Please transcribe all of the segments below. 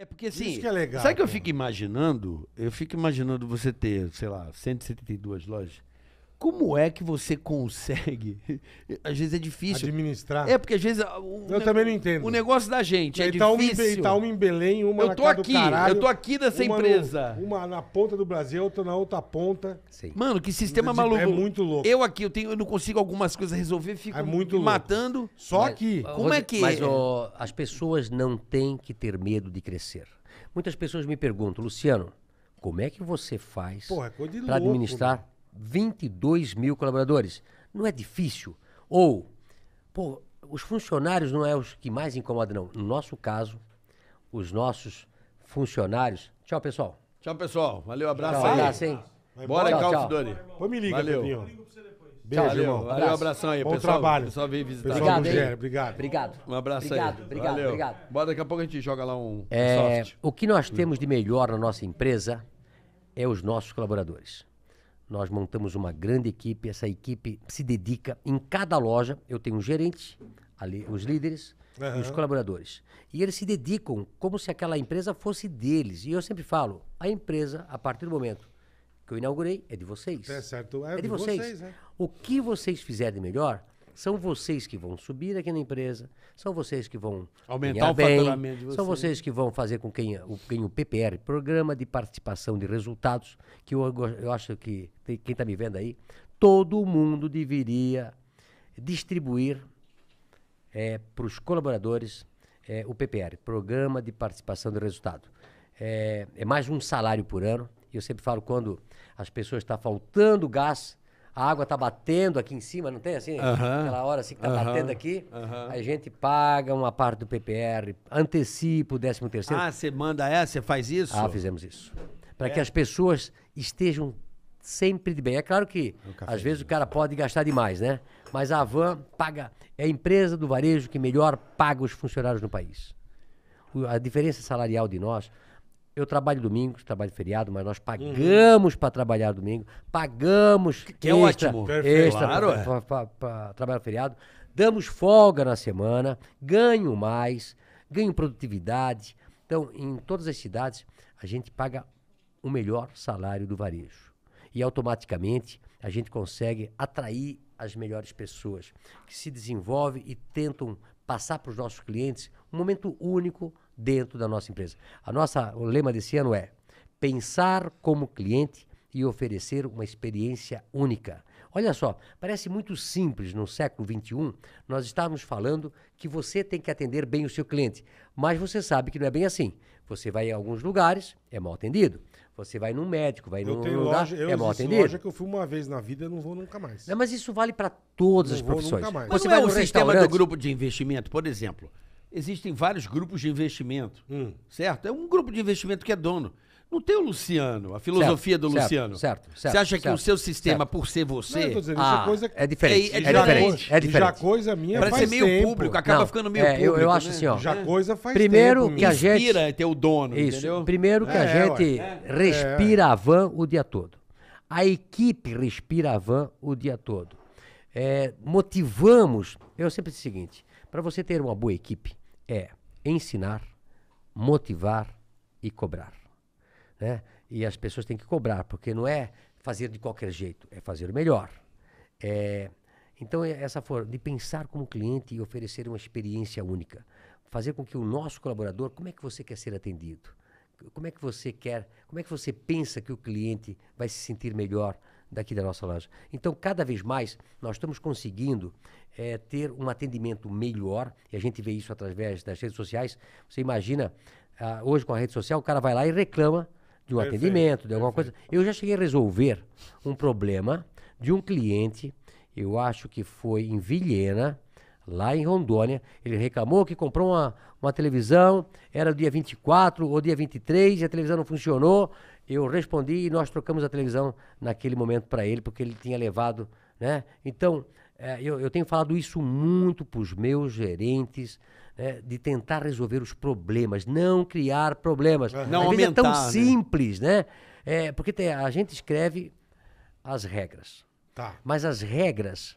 É porque assim. Isso que é legal. Sabe que eu fico imaginando? Eu fico imaginando você ter, sei lá, 172 lojas. Como é que você consegue? Às vezes é difícil. Administrar. É, porque às vezes. Ah, o, eu ne... também não entendo. O negócio da gente. É Itaú tá difícil. Em, tá uma em Belém, uma eu tô aqui, caralho, Eu tô aqui dessa uma empresa. No, uma na ponta do Brasil, outra na outra ponta. Sim. Mano, que sistema é maluco. É muito louco. Eu aqui, eu, tenho, eu não consigo algumas coisas resolver, fico é muito matando. Só mas, aqui. Como é que. Mas é? ó, as pessoas não têm que ter medo de crescer. Muitas pessoas me perguntam, Luciano, como é que você faz para é administrar? Mano 22 mil colaboradores. Não é difícil. Ou, pô, os funcionários não é os que mais incomodam, não. No nosso caso, os nossos funcionários. Tchau, pessoal. Tchau, pessoal. Valeu, abraço tchau, aí. Abraço, hein? Vai Bora, Calfidori. Depois me liga, Valeu. Pedrinho. Beijo, valeu, irmão. Valeu, abraço. abração aí, Bom pessoal. Bom trabalho. Pessoal veio visitar. Pessoal obrigado, do obrigado. Obrigado. Um abraço obrigado, aí. Obrigado, valeu. obrigado. Bora, daqui a pouco a gente joga lá um é, soft. O que nós temos de melhor na nossa empresa é os nossos colaboradores. Nós montamos uma grande equipe, essa equipe se dedica em cada loja. Eu tenho um gerente, ali, os líderes uhum. e os colaboradores. E eles se dedicam como se aquela empresa fosse deles. E eu sempre falo: a empresa, a partir do momento que eu inaugurei, é de vocês. É certo, é, é de, de, vocês. vocês né? O que vocês fizerem melhor, são vocês que vão subir aqui na empresa, são vocês que vão aumentar o bem, faturamento de vocês. São vocês que vão fazer com quem é o, quem o PPR, Programa de Participação de Resultados, que eu, eu acho que tem, quem está me vendo aí, todo mundo deveria distribuir é, para os colaboradores é, o PPR, Programa de Participação de Resultado. É, é mais um salário por ano. Eu sempre falo quando as pessoas estão tá faltando gás, a água tá batendo aqui em cima, não tem assim? Uh -huh. Aquela hora assim que tá uh -huh. batendo aqui, uh -huh. a gente paga uma parte do PPR, antecipa o 13 terceiro. Ah, você manda essa, você faz isso? Ah, fizemos isso. Para é. que as pessoas estejam sempre de bem. É claro que às vezes o cara pode gastar demais, né? Mas a Van paga, é a empresa do varejo que melhor paga os funcionários no país. A diferença salarial de nós eu trabalho domingo, trabalho feriado, mas nós uhum. pagamos para trabalhar domingo, pagamos que, que é ótimo. extra claro, é. para trabalhar feriado, damos folga na semana, ganho mais, ganho produtividade. Então, em todas as cidades, a gente paga o melhor salário do varejo. E automaticamente a gente consegue atrair as melhores pessoas que se desenvolvem e tentam passar para os nossos clientes um momento único dentro da nossa empresa. A nossa, o lema desse ano é pensar como cliente e oferecer uma experiência única. Olha só, parece muito simples no século XXI nós estarmos falando que você tem que atender bem o seu cliente, mas você sabe que não é bem assim. Você vai em alguns lugares, é mal atendido. Você vai num médico, vai eu num lugar, loja, eu é mal atendido. loja que eu fui uma vez na vida, eu não vou nunca mais. Não, mas isso vale para todas não as profissões. Você mas não é vai é um sistema do grupo de investimento, por exemplo existem vários grupos de investimento, hum. certo? É um grupo de investimento que é dono. Não tem o Luciano, a filosofia certo, do Luciano. Certo, certo. Você acha certo, que o seu sistema, por ser você. Não, dizendo, é ah, coisa... é diferente. É, é, diferente. É diferente. Já coisa minha Parece faz ser meio tempo. público, acaba não, ficando meio é, público. Eu, eu acho né? assim, ó. Já é. coisa faz primeiro tempo. Que a gente, Inspira é ter o dono, isso, entendeu? Primeiro que a gente respira a van o dia todo. A equipe respira a van o dia todo. motivamos. Eu sempre disse o seguinte: para você ter uma boa equipe, é ensinar, motivar e cobrar. Né? E as pessoas têm que cobrar, porque não é fazer de qualquer jeito, é fazer melhor. É, então, é essa forma de pensar como cliente e oferecer uma experiência única. Fazer com que o nosso colaborador, como é que você quer ser atendido? Como é que você quer, como é que você pensa que o cliente vai se sentir melhor daqui da nossa loja. Então, cada vez mais, nós estamos conseguindo é, ter um atendimento melhor, e a gente vê isso através das redes sociais. Você imagina, ah, hoje com a rede social, o cara vai lá e reclama de um perfeito, atendimento, de alguma perfeito. coisa. Eu já cheguei a resolver um problema de um cliente, eu acho que foi em Vilhena, lá em Rondônia. Ele reclamou que comprou uma, uma televisão, era dia 24 ou dia 23, e a televisão não funcionou. Eu respondi e nós trocamos a televisão naquele momento para ele, porque ele tinha levado, né? Então, é, eu, eu, tenho falado isso muito para os meus gerentes, né? de tentar resolver os problemas, não criar problemas. Não aumentar, é tão né? simples, né? É, porque tem, a gente escreve as regras. Tá. Mas as regras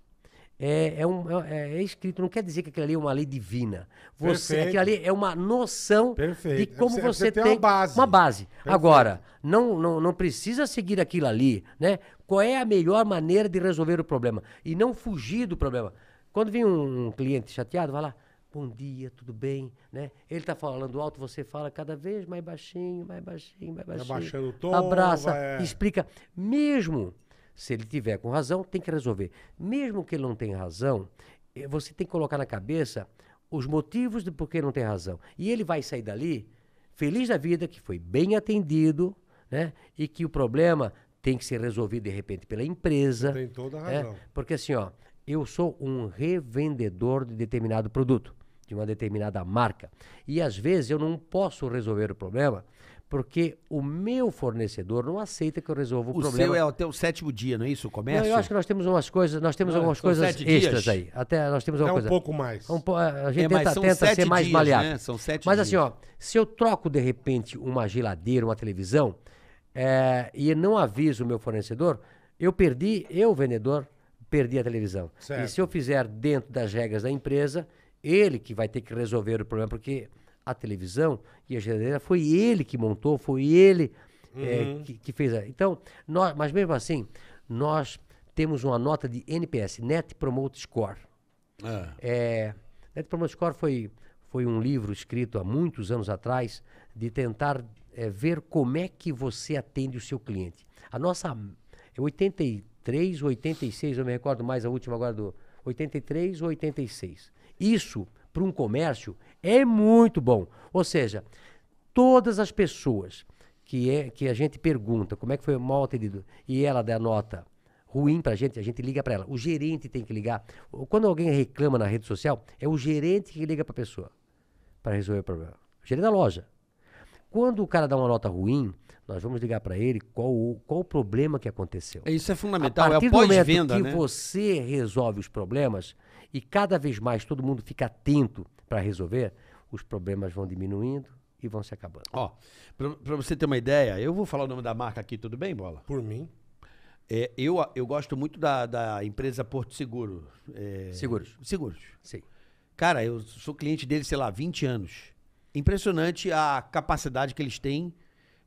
é, é, um, é, é, é, escrito, não quer dizer que aquilo ali é uma lei divina. Você, aquilo ali é uma noção Perfeito. de como você, você tem, uma base. Uma base. Agora, não, não, não precisa seguir aquilo ali, né? Qual é a melhor maneira de resolver o problema? E não fugir do problema. Quando vem um, um cliente chateado, vai lá, bom dia, tudo bem, né? Ele está falando alto, você fala cada vez mais baixinho, mais baixinho, mais tá baixinho. Vai baixando o tom. Abraça, vai... É. explica. Mesmo se ele tiver com razão, tem que resolver. Mesmo que ele não tenha razão, eh, você tem que colocar na cabeça os motivos de por que não tem razão. E ele vai sair dali feliz da vida, que foi bem atendido, né? E que o problema tem que ser resolvido de repente pela empresa. Tem toda a né. razão. Né? Porque assim, ó, eu sou um revendedor de determinado produto, de uma determinada marca. E às vezes eu não posso resolver o problema porque o meu fornecedor não aceita que eu resolva o, o problema. O seu é até o sétimo dia, não é isso? O comércio? Não, eu acho que nós temos umas coisas, nós temos não, algumas coisas extras dias. aí. Até nós temos alguma é um pouco mais. É um, a gente é, tenta, tenta ser dias, mais maleável. Né? São sete mas assim, dias. assim, ó, se eu troco de repente uma geladeira, uma televisão, é, e não aviso o meu fornecedor, eu perdi, eu, vendedor, perdi a televisão. Certo. E se eu fizer dentro das regras da empresa, ele que vai ter que resolver o problema, porque a televisão e a geladeira foi ele que montou, foi ele eh, uhum. é, que, que, fez. A, então, nós, mas mesmo assim, nós temos uma nota de NPS, Net Promote Score. É, é Net Promote Score foi, foi um livro escrito há muitos anos atrás de tentar é, ver como é que você atende o seu cliente. A nossa 83 é ou 86, eu me recordo mais a última agora do 83 ou 86. Isso para um comércio é muito bom. Ou seja, todas as pessoas que, é, que a gente pergunta como é que foi o mal atendido e ela dá nota ruim para a gente, a gente liga para ela. O gerente tem que ligar. Quando alguém reclama na rede social, é o gerente que liga para a pessoa para resolver o problema. O gerente da loja. Quando o cara dá uma nota ruim, nós vamos ligar para ele qual, qual o problema que aconteceu. Isso é fundamental, a é partir é do momento que né? você resolve os problemas e cada vez mais todo mundo fica atento para resolver, os problemas vão diminuindo e vão se acabando. Ó, para você ter uma ideia, eu vou falar o nome da marca aqui, tudo bem, Bola? Por mim. É, eu, eu gosto muito da, da empresa Porto Seguro. É, seguros. Seguros. Sim. Cara, eu sou cliente dele, sei lá, 20 anos. Impressionante a capacidade que eles têm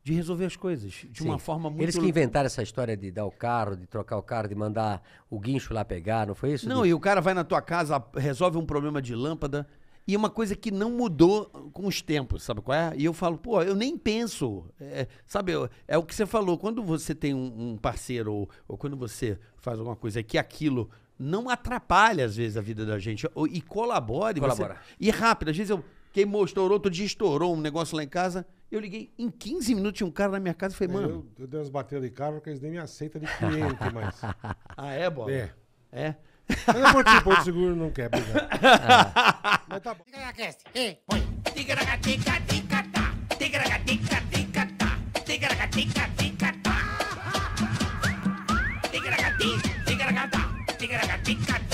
de resolver as coisas de Sim. uma forma muito. Eles que inventaram essa história de dar o carro, de trocar o carro, de mandar o guincho lá pegar, não foi isso? Não, de... e o cara vai na tua casa, resolve um problema de lâmpada. E uma coisa que não mudou com os tempos, sabe qual é? E eu falo, pô, eu nem penso. É, sabe, é o que você falou. Quando você tem um, um parceiro ou, ou, quando você faz alguma coisa que aquilo não atrapalha, às vezes, a vida da gente ou, e colabore. Colabora. Você, e rápido. Às vezes eu queimou, estourou, outro dia estourou um negócio lá em casa. Eu liguei em 15 minutos, tinha um cara na minha casa e falei, mano. Eu, eu dei umas baterias de carro porque eles nem me aceitam de cliente mais. ah, é, Bola? É. É. Mas é porque o Seguro não quer brigar. Ah. Mas tá bom. Tica na cast. Ei, põe. Tica na tica, tá. Tica na tica, tá. Tica na tica, tá. Tica na tica, tá. Tica na tica, tá.